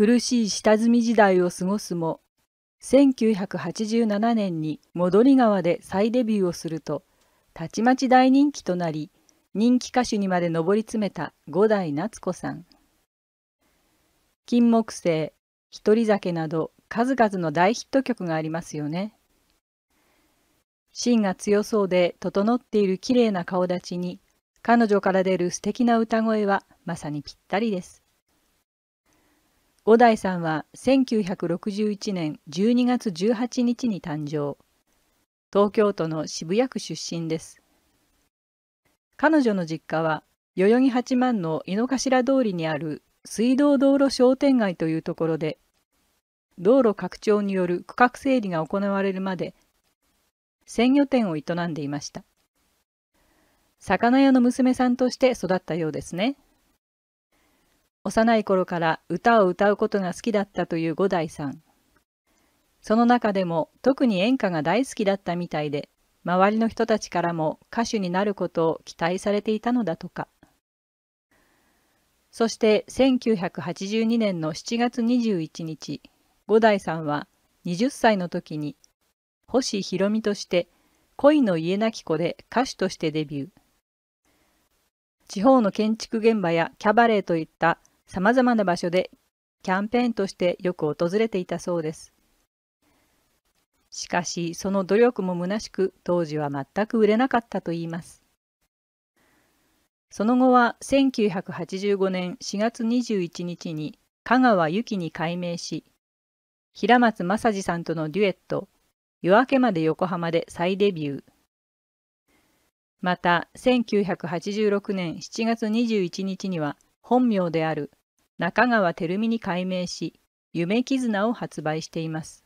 苦しい下積み時代を過ごすも、1987年に戻り川で再デビューをすると、たちまち大人気となり、人気歌手にまで上り詰めた五代夏子さん。金木犀、一人酒など数々の大ヒット曲がありますよね。芯が強そうで整っている綺麗な顔立ちに彼女から出る素敵な歌声はまさにぴったりです。五代さんは1961年12月18日に誕生。東京都の渋谷区出身です。彼女の実家は代々木八幡の井の頭通りにある水道道路商店街というところで、道路拡張による区画整理が行われるまで、鮮魚店を営んでいました。魚屋の娘さんとして育ったようですね。幼い頃から歌を歌うことが好きだったという五代さん。その中でも特に演歌が大好きだったみたいで、周りの人たちからも歌手になることを期待されていたのだとか。そして1982年の7月21日、五代さんは20歳の時に星ひろみとして恋の家なき子で歌手としてデビュー。地方の建築現場やキャバレーといった様々な場所でキャンペーンとしてよく訪れていたそうです。しかしその努力も虚しく当時は全く売れなかったといいます。その後は1985年4月21日に香川由紀に改名し平松正治さんとのデュエット「夜明けまで横浜」で再デビューまた1986年7月21日には本名である中川照美に改名し、夢絆を発売しています。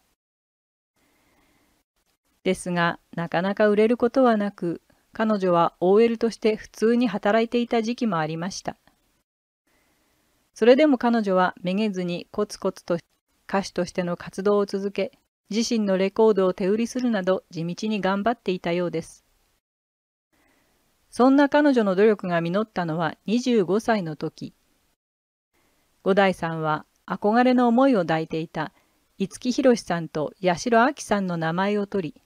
ですが、なかなか売れることはなく、彼女は OL として普通に働いていた時期もありました。それでも彼女はめげずにコツコツと歌手としての活動を続け、自身のレコードを手売りするなど地道に頑張っていたようです。そんな彼女の努力が実ったのは25歳の時、五代さんは憧れの思いを抱いていた五木ひろしさんと八代亜紀さんの名前を取り、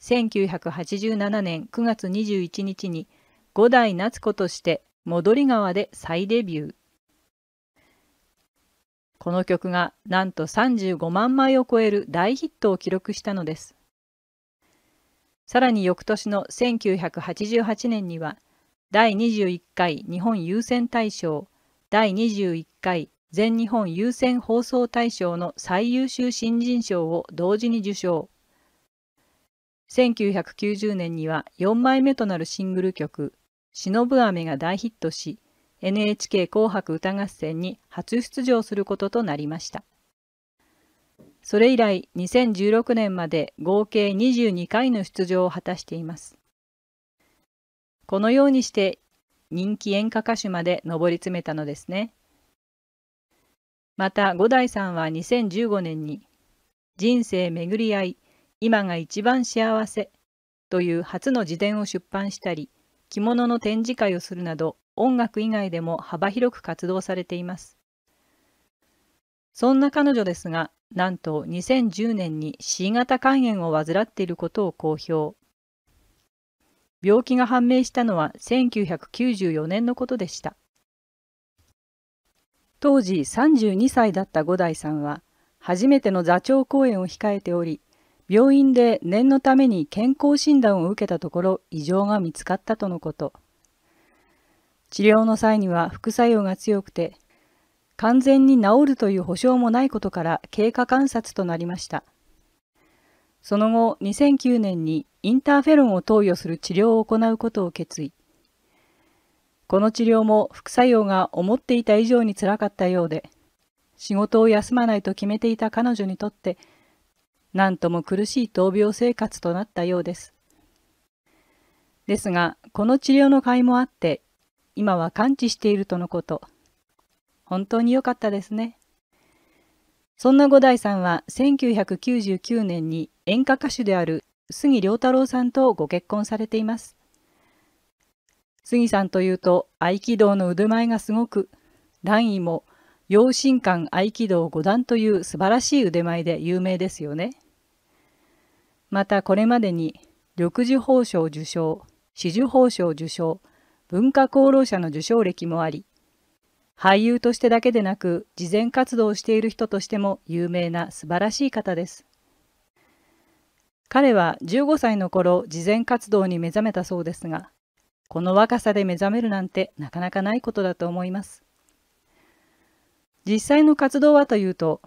1987年9月21日に五代夏子として戻り川で再デビュー。この曲がなんと35万枚を超える大ヒットを記録したのです。さらに翌年の1988年には、第21回日本優先大賞、第21回全日本優先放送大賞の最優秀新人賞を同時に受賞1990年には4枚目となるシングル曲「忍ぶ雨」が大ヒットし NHK 紅白歌合戦に初出場することとなりましたそれ以来2016年まで合計22回の出場を果たしていますこのようにして人気演歌歌手まで上り詰めたのですね。また五代さんは2015年に「人生巡り合い今が一番幸せ」という初の自伝を出版したり着物の展示会をするなど音楽以外でも幅広く活動されていますそんな彼女ですがなんと2010年に C 型肝炎を患っていることを公表病気が判明したのは1994年のことでした当時32歳だった五代さんは初めての座長公演を控えており病院で念のために健康診断を受けたところ異常が見つかったとのこと治療の際には副作用が強くて完全に治るという保証もないことから経過観察となりましたその後2009年にインターフェロンを投与する治療を行うことを決意この治療も副作用が思っていた以上につらかったようで、仕事を休まないと決めていた彼女にとって、何とも苦しい闘病生活となったようです。ですが、この治療の甲斐もあって、今は完治しているとのこと。本当に良かったですね。そんな五代さんは1999年に演歌歌手である杉良太郎さんとご結婚されています。杉さんというと合気道の腕前がすごく、段位も陽神館合気道五段という素晴らしい腕前で有名ですよね。またこれまでに緑樹宝章受賞、紫樹宝章受賞、文化功労者の受賞歴もあり、俳優としてだけでなく、慈善活動をしている人としても有名な素晴らしい方です。彼は15歳の頃、慈善活動に目覚めたそうですが、この若さで目覚めるなんてなかなかないことだと思います。実際の活動はというと、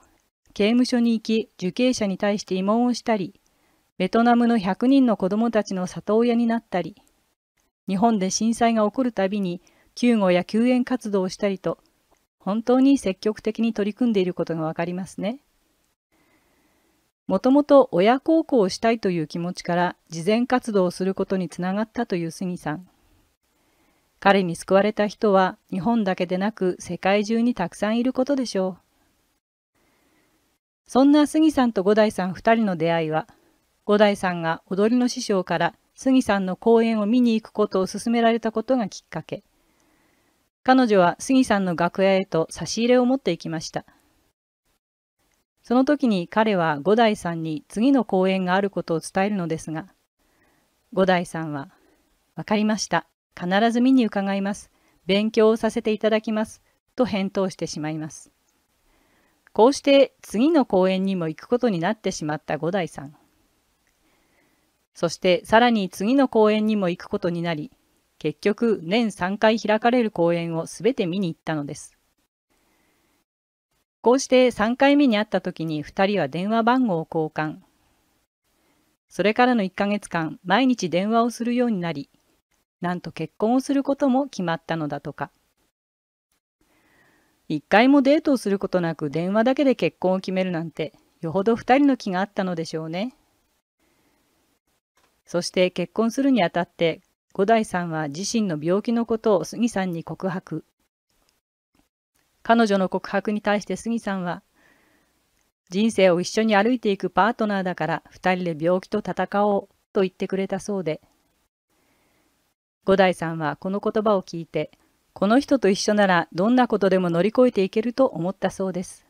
刑務所に行き受刑者に対して慰問をしたり、ベトナムの100人の子供たちの里親になったり、日本で震災が起こるたびに救護や救援活動をしたりと、本当に積極的に取り組んでいることがわかりますね。もともと親孝行をしたいという気持ちから慈善活動をすることにつながったという杉さん。彼に救われた人は日本だけでなく世界中にたくさんいることでしょう。そんな杉さんと五代さん2人の出会いは、五代さんが踊りの師匠から杉さんの公演を見に行くことを勧められたことがきっかけ。彼女は杉さんの楽屋へと差し入れを持っていきました。その時に彼は五代さんに次の公演があることを伝えるのですが、五代さんは、わかりました。必ず見に伺います。勉強をさせていただきます。と返答してしまいます。こうして次の公演にも行くことになってしまった五代さん。そしてさらに次の公演にも行くことになり、結局年3回開かれる公演を全て見に行ったのです。こうして3回目に会った時に2人は電話番号を交換。それからの1ヶ月間、毎日電話をするようになり、なんと結婚をすることも決まったのだとか一回もデートをすることなく電話だけで結婚を決めるなんてよほど二人の気があったのでしょうねそして結婚するにあたって五代さんは自身の病気のことを杉さんに告白彼女の告白に対して杉さんは人生を一緒に歩いていくパートナーだから二人で病気と戦おうと言ってくれたそうで五代さんはこの言葉を聞いて、この人と一緒ならどんなことでも乗り越えていけると思ったそうです。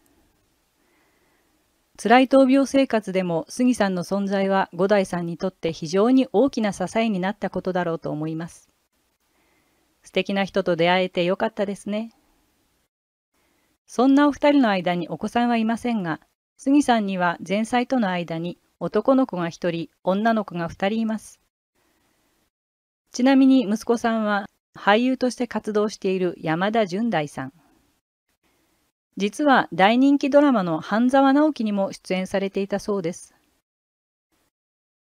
辛い闘病生活でも杉さんの存在は五代さんにとって非常に大きな支えになったことだろうと思います。素敵な人と出会えてよかったですね。そんなお二人の間にお子さんはいませんが、杉さんには前妻との間に男の子が一人、女の子が二人います。ちなみに息子さんは俳優として活動している山田純大さん。実は大人気ドラマの半沢直樹にも出演されていたそうです。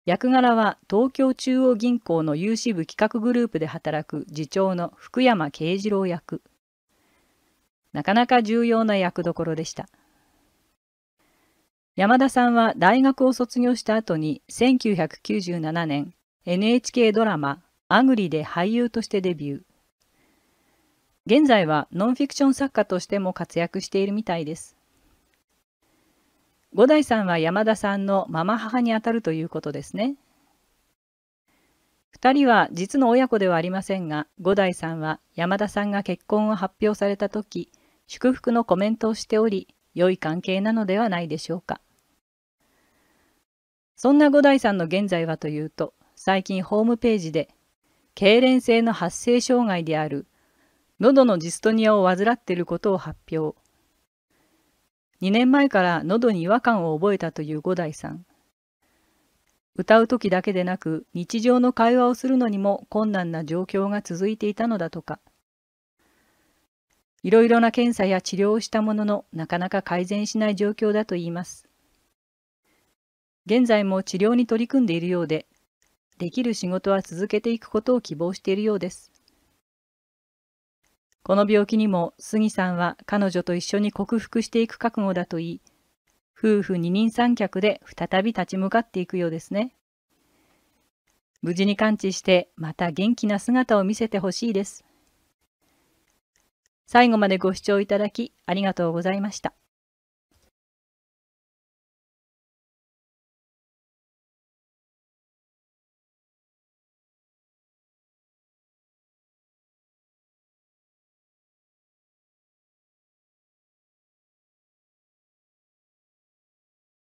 役柄は東京中央銀行の融資部企画グループで働く次長の福山慶次郎役。なかなか重要な役どころでした。山田さんは大学を卒業した後に1997年 NHK ドラマアグリで俳優としてデビュー。現在はノンフィクション作家としても活躍しているみたいです。五代さんは山田さんのママ母にあたるということですね。二人は実の親子ではありませんが、五代さんは山田さんが結婚を発表された時、祝福のコメントをしており、良い関係なのではないでしょうか。そんな五代さんの現在はというと、最近ホームページで痙攣性の発声障害である喉のジストニアを患っていることを発表2年前から喉に違和感を覚えたという五代さん歌う時だけでなく日常の会話をするのにも困難な状況が続いていたのだとかいろいろな検査や治療をしたもののなかなか改善しない状況だといいます現在も治療に取り組んでいるようでできる仕事は続けていくことを希望しているようです。この病気にも杉さんは彼女と一緒に克服していく覚悟だといい、夫婦二人三脚で再び立ち向かっていくようですね。無事に完治してまた元気な姿を見せてほしいです。最後までご視聴いただきありがとうございました。